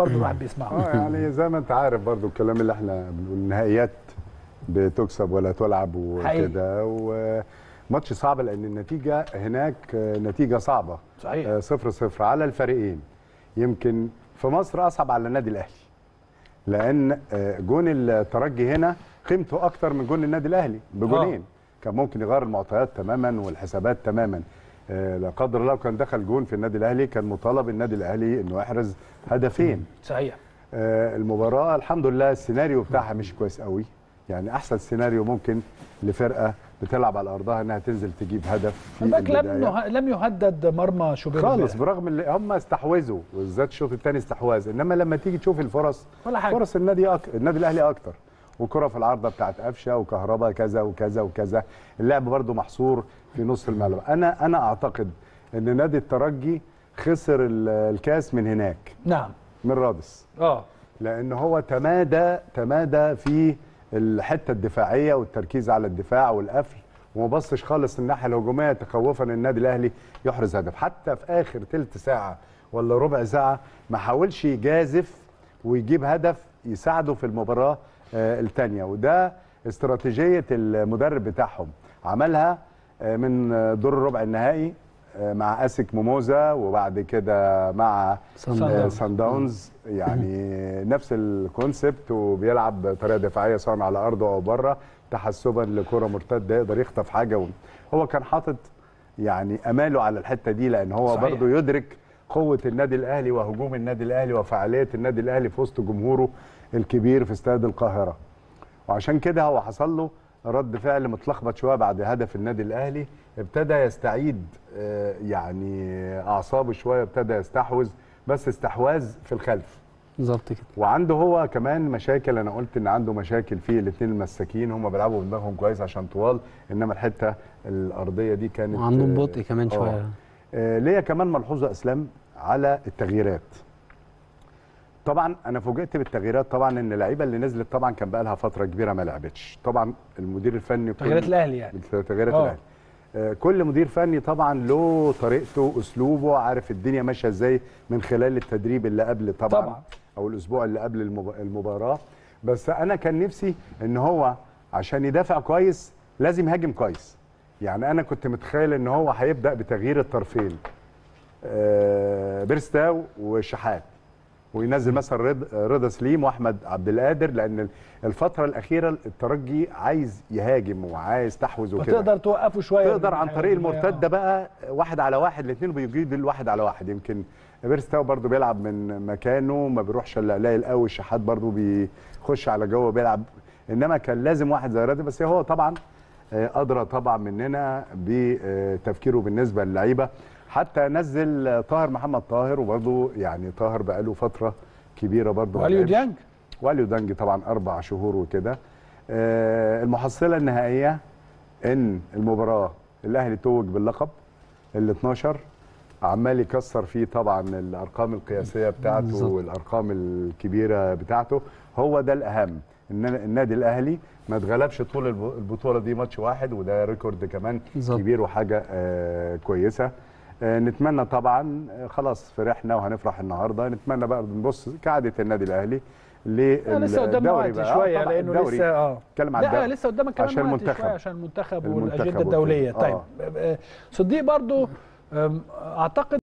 برضه إيه. الواحد بيسمعه اه يعني زي ما انت عارف برضه الكلام اللي احنا بنقول النهائيات بتكسب ولا تلعب وكده وماتش صعب لان النتيجه هناك آه، نتيجه صعبه صحيح آه، صفر صفر على الفريقين يمكن في مصر اصعب على النادي الاهلي لان آه، جون الترجي هنا قيمته اكتر من جون النادي الاهلي بجونين كان ممكن يغير المعطيات تماما والحسابات تماما آه، لا قدر الله كان دخل جون في النادي الاهلي كان مطالب النادي الاهلي انه يحرز هدفين صحيح آه، المباراه الحمد لله السيناريو بتاعها مش كويس قوي يعني احسن سيناريو ممكن لفرقه بتلعب على ارضها انها تنزل تجيب هدف في البدايه لم لم يهدد مرمى شوبير خالص برغم ان هم استحوذوا بالذات الشوط الثاني استحواذ انما لما تيجي تشوف الفرص ولا حاجة. فرص النادي أك... النادي الاهلي اكتر وكره في العارضه بتاعت قفشه وكهرباء كذا وكذا وكذا اللعب برده محصور في نص الملعب انا انا اعتقد ان نادي الترجي خسر الكاس من هناك نعم من رادس اه لان هو تمادى تمادى في الحته الدفاعيه والتركيز على الدفاع والقفل وما بصش خالص الناحيه الهجوميه تخوفا ان النادي الاهلي يحرز هدف حتى في اخر ثلث ساعه ولا ربع ساعه ما حاولش يجازف ويجيب هدف يساعده في المباراه آه، الثانيه وده استراتيجيه المدرب بتاعهم عملها آه، من دور الربع النهائي آه، مع اسك موموزا وبعد كده مع سان داونز يعني نفس الكونسبت وبيلعب بطريقه دفاعيه سواء على ارضه او بره تحسبا لكره مرتده يقدر يخطف حاجه هو كان حاطط يعني اماله على الحته دي لان هو برضه يدرك قوه النادي الاهلي وهجوم النادي الاهلي وفعاليه النادي الاهلي في وسط جمهوره الكبير في استاد القاهره وعشان كده هو حصل له رد فعل متلخبط شويه بعد هدف النادي الاهلي ابتدى يستعيد آه، يعني اعصابه شويه ابتدى يستحوذ بس استحواذ في الخلف بالظبط كده وعنده هو كمان مشاكل انا قلت ان عنده مشاكل في الاثنين المساكين هم بيلعبوا بدماغهم كويس عشان طوال انما الحته الارضيه دي كانت وعندهم بطء آه، كمان آه. شويه ليا كمان ملحوظه اسلام على التغييرات طبعا انا فوجئت بالتغييرات طبعا ان اللعيبه اللي نزلت طبعا كان بقى لها فتره كبيره ما لعبتش طبعا المدير الفني تغييرات الاهلي يعني تغييرات آه. الاهلي آه كل مدير فني طبعا له طريقته اسلوبه عارف الدنيا ماشيه ازاي من خلال التدريب اللي قبل طبعا, طبعا. او الاسبوع اللي قبل المباراه بس انا كان نفسي ان هو عشان يدافع كويس لازم يهاجم كويس يعني انا كنت متخيل ان هو هيبدا بتغيير الطرفين آه، بيرستاو وشحات وينزل مثلا رضا رد سليم واحمد عبد القادر لان الفتره الاخيره الترجي عايز يهاجم وعايز تحوز وكده تقدر توقفه شويه تقدر عن طريق المرتده بقى واحد على واحد الاثنين بيجيدوا الواحد على واحد يمكن بيرستاو برده بيلعب من مكانه ما بيروحش الا قليل قوي الشحات برده بيخش على جوه بيلعب انما كان لازم واحد زي رضا بس هو طبعا آه، ادرى طبعا مننا بتفكيره بالنسبه للعيبه حتى نزل طاهر محمد طاهر وبرضه يعني طاهر بقاله فتره كبيره برضه واليو ديانج واليو ديانج طبعا اربع شهور وكده آه، المحصله النهائيه ان المباراه الاهلي توج باللقب ال 12 عمال يكسر فيه طبعا الارقام القياسيه بتاعته بالزبط. والارقام الكبيره بتاعته هو ده الاهم ان النادي الاهلي ما اتغلبش طول البطوله دي ماتش واحد وده ريكورد كمان بالزبط. كبير وحاجه آه كويسه آه، نتمنى طبعا آه، خلاص فرحنا وهنفرح النهارده نتمنى بقى نبص كعاده النادي الاهلي آه، للدوري بقى شويه لانه الدوري. لسه اه اتكلم عن لا لسه قدامك كمان عشان المنتخب عشان المنتخب والاجنده الدوليه طيب صديق برضو اعتقد